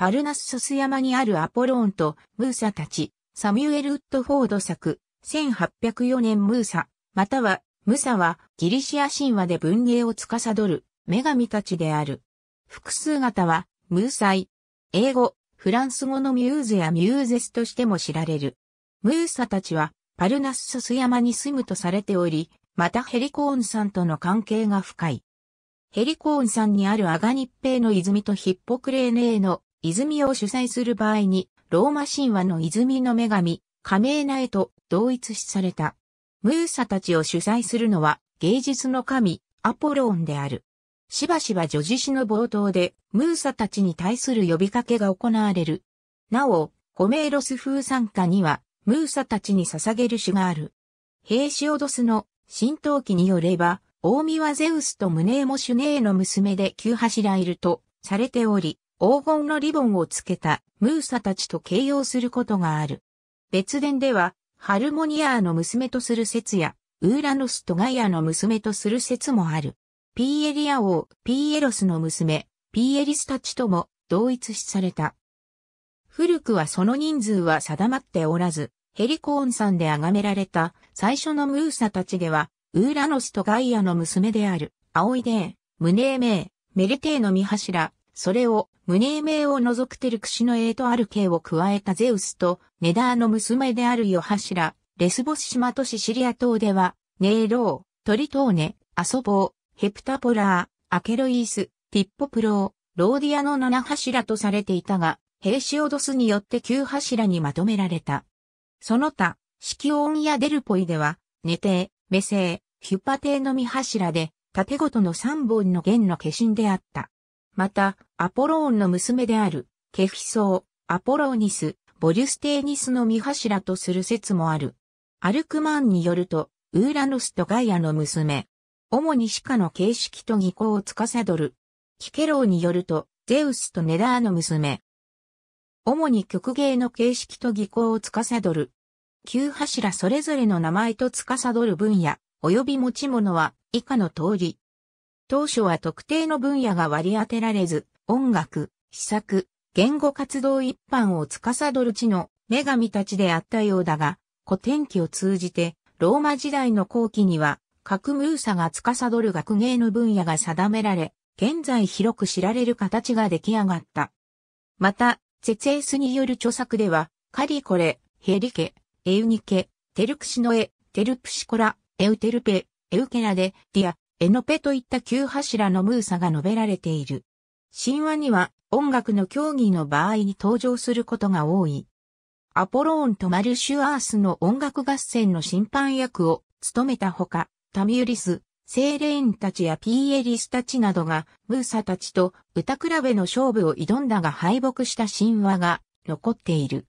パルナッソス山にあるアポローンとムーサたち、サミュエル・ウッドフォード作、1804年ムーサ、または、ムーサはギリシア神話で文芸を司る女神たちである。複数型は、ムーサイ。英語、フランス語のミューズやミューゼスとしても知られる。ムーサたちは、パルナッソス山に住むとされており、またヘリコーンさんとの関係が深い。ヘリコーンさんにあるアガニッペイの泉とヒッポクレーネーの泉を主催する場合に、ローマ神話の泉の女神、カメーナへと同一視された。ムーサたちを主催するのは芸術の神、アポローンである。しばしば女子詩の冒頭で、ムーサたちに対する呼びかけが行われる。なお、ホメーロス風参加には、ムーサたちに捧げる詩がある。ヘイシオドスの神道記によれば、大見はゼウスとムネーモシュネーの娘で旧柱いるとされており、黄金のリボンをつけたムーサたちと形容することがある。別伝では、ハルモニアーの娘とする説や、ウーラノスとガイアの娘とする説もある。ピーエリア王、ピーエロスの娘、ピーエリスたちとも同一視された。古くはその人数は定まっておらず、ヘリコーンさんで崇められた最初のムーサたちでは、ウーラノスとガイアの娘である、アオイデー、ムネーメー、メルテーの見柱、それを無名名を除くテルクシのエとアルケを加えたゼウスと、ネダーの娘であるヨハシラ、レスボス島都市シリア島では、ネーロー、トリトーネ、アソボー、ヘプタポラー、アケロイース、ティッポプロー、ローディアの七柱とされていたが、ヘイシオドスによって九柱にまとめられた。その他、四季オンやデルポイでは、ネテー、メセー、ヒュパテーの三柱で、縦ごとの三本の弦の化身であった。また、アポローンの娘である、ケフィソー、アポローニス、ボリュステーニスの見柱とする説もある。アルクマンによると、ウーラノスとガイアの娘。主にシカの形式と技巧を司る。キケローによると、ゼウスとネダーの娘。主に曲芸の形式と技巧を司る。旧柱それぞれの名前と司る分野、及び持ち物は以下の通り。当初は特定の分野が割り当てられず、音楽、秘策、言語活動一般を司る地の女神たちであったようだが、古典期を通じて、ローマ時代の後期には、各ムーサが司る学芸の分野が定められ、現在広く知られる形が出来上がった。また、設ツェスによる著作では、カリコレ、ヘリケ、エウニケ、テルクシノエ、テルプシコラ、エウテルペ、エウケラで、ディア、エノペといった旧柱のムーサが述べられている。神話には音楽の競技の場合に登場することが多い。アポローンとマルシュアースの音楽合戦の審判役を務めたほか、タミュリス、セーレーンたちやピーエリスたちなどが、ムーサたちと歌比べの勝負を挑んだが敗北した神話が残っている。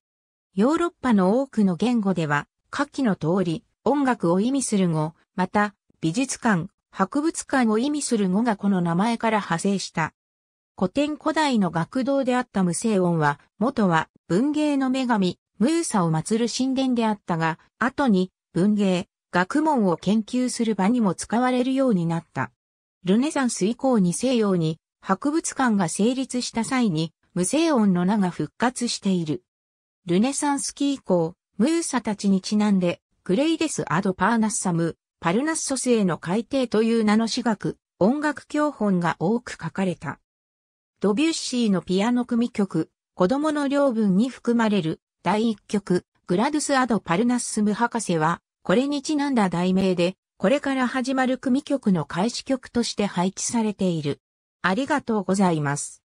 ヨーロッパの多くの言語では、下記の通り、音楽を意味する語、また、美術館、博物館を意味する語がこの名前から派生した。古典古代の学童であった無声音は、元は文芸の女神、ムーサを祀る神殿であったが、後に文芸、学問を研究する場にも使われるようになった。ルネサンス以降に西洋に博物館が成立した際に、無声音の名が復活している。ルネサンス期以降、ムーサたちにちなんで、グレイデス・アド・パーナッサム、パルナッソスへの改定という名の私学、音楽教本が多く書かれた。ドビュッシーのピアノ組曲、子供の領分に含まれる第一曲、グラドゥス・アド・パルナッスム博士は、これにちなんだ題名で、これから始まる組曲の開始曲として配置されている。ありがとうございます。